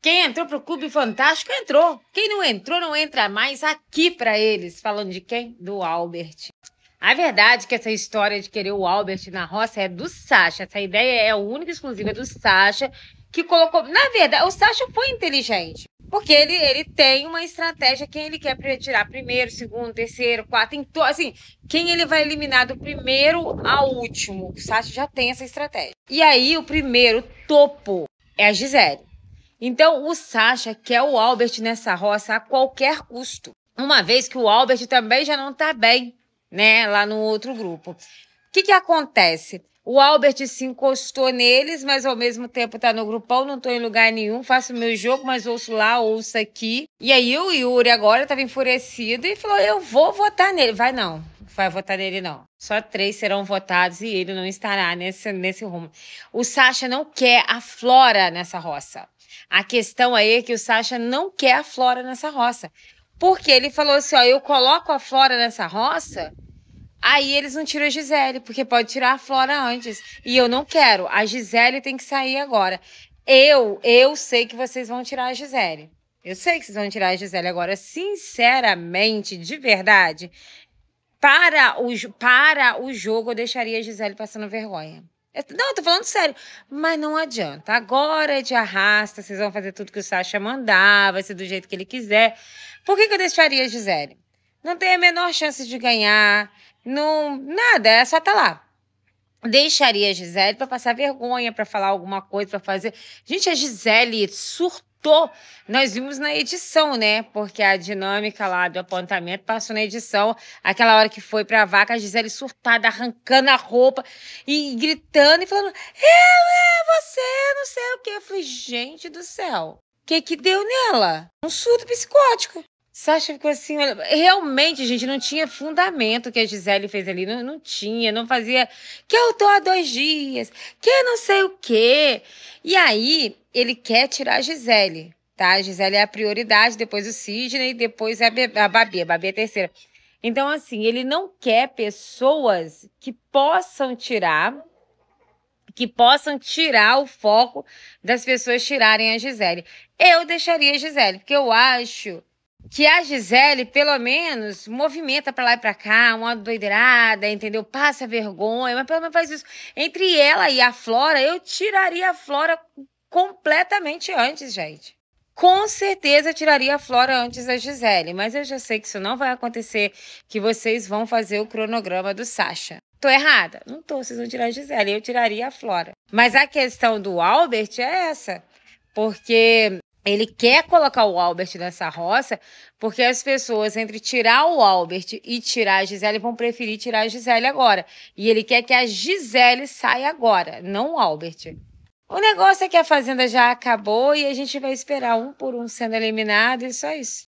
Quem entrou pro Clube Fantástico entrou. Quem não entrou, não entra mais aqui para eles. Falando de quem? Do Albert. A verdade é que essa história de querer o Albert na roça é do Sasha. Essa ideia é a única exclusiva do Sasha que colocou. Na verdade, o Sasha foi inteligente. Porque ele, ele tem uma estratégia, quem ele quer tirar primeiro, segundo, terceiro, quarto, então, assim, quem ele vai eliminar do primeiro ao último. O Sasha já tem essa estratégia. E aí, o primeiro topo é a Gisele. Então, o Sasha quer o Albert nessa roça a qualquer custo. Uma vez que o Albert também já não tá bem, né? Lá no outro grupo. O que, que acontece? O Albert se encostou neles, mas ao mesmo tempo tá no grupão, não tô em lugar nenhum, faço meu jogo, mas ouço lá, ouço aqui. E aí o Yuri agora tava enfurecido e falou: eu vou votar nele. Vai não, vai votar nele não. Só três serão votados e ele não estará nesse, nesse rumo. O Sasha não quer a Flora nessa roça. A questão aí é que o Sasha não quer a Flora nessa roça. Porque ele falou assim: ó, eu coloco a Flora nessa roça, aí eles não tiram a Gisele, porque pode tirar a Flora antes. E eu não quero. A Gisele tem que sair agora. Eu, eu sei que vocês vão tirar a Gisele. Eu sei que vocês vão tirar a Gisele agora. Sinceramente, de verdade, para o, para o jogo, eu deixaria a Gisele passando vergonha. É, não, eu tô falando sério. Mas não adianta. Agora é de arrasta, vocês vão fazer tudo que o Sasha mandar, vai ser do jeito que ele quiser. Por que, que eu deixaria a Gisele? Não tem a menor chance de ganhar. Não, nada, é só tá lá. Deixaria a Gisele para passar vergonha, para falar alguma coisa, para fazer. Gente, a Gisele surtou nós vimos na edição, né? Porque a dinâmica lá do apontamento passou na edição. Aquela hora que foi pra vaca, a Gisele surtada, arrancando a roupa e gritando e falando: Eu, é você, não sei o quê. Eu falei: Gente do céu, o que que deu nela? Um surto psicótico. Sasha ficou assim, realmente, gente, não tinha fundamento que a Gisele fez ali, não, não tinha, não fazia, que eu tô há dois dias, que não sei o quê. E aí, ele quer tirar a Gisele, tá? A Gisele é a prioridade, depois o Sidney, depois a, a Babi, a Babi é a terceira. Então, assim, ele não quer pessoas que possam tirar que possam tirar o foco das pessoas tirarem a Gisele. Eu deixaria a Gisele, porque eu acho que a Gisele, pelo menos, movimenta para lá e para cá, uma doideirada, entendeu? Passa vergonha, mas pelo menos faz isso. Entre ela e a Flora, eu tiraria a Flora completamente antes, gente. Com certeza eu tiraria a Flora antes da Gisele, mas eu já sei que isso não vai acontecer, que vocês vão fazer o cronograma do Sasha. Tô errada? Não tô, vocês vão tirar a Gisele, eu tiraria a Flora. Mas a questão do Albert é essa, porque ele quer colocar o Albert nessa roça, porque as pessoas, entre tirar o Albert e tirar a Gisele, vão preferir tirar a Gisele agora. E ele quer que a Gisele saia agora, não o Albert. O negócio é que a fazenda já acabou e a gente vai esperar um por um sendo eliminado e só isso.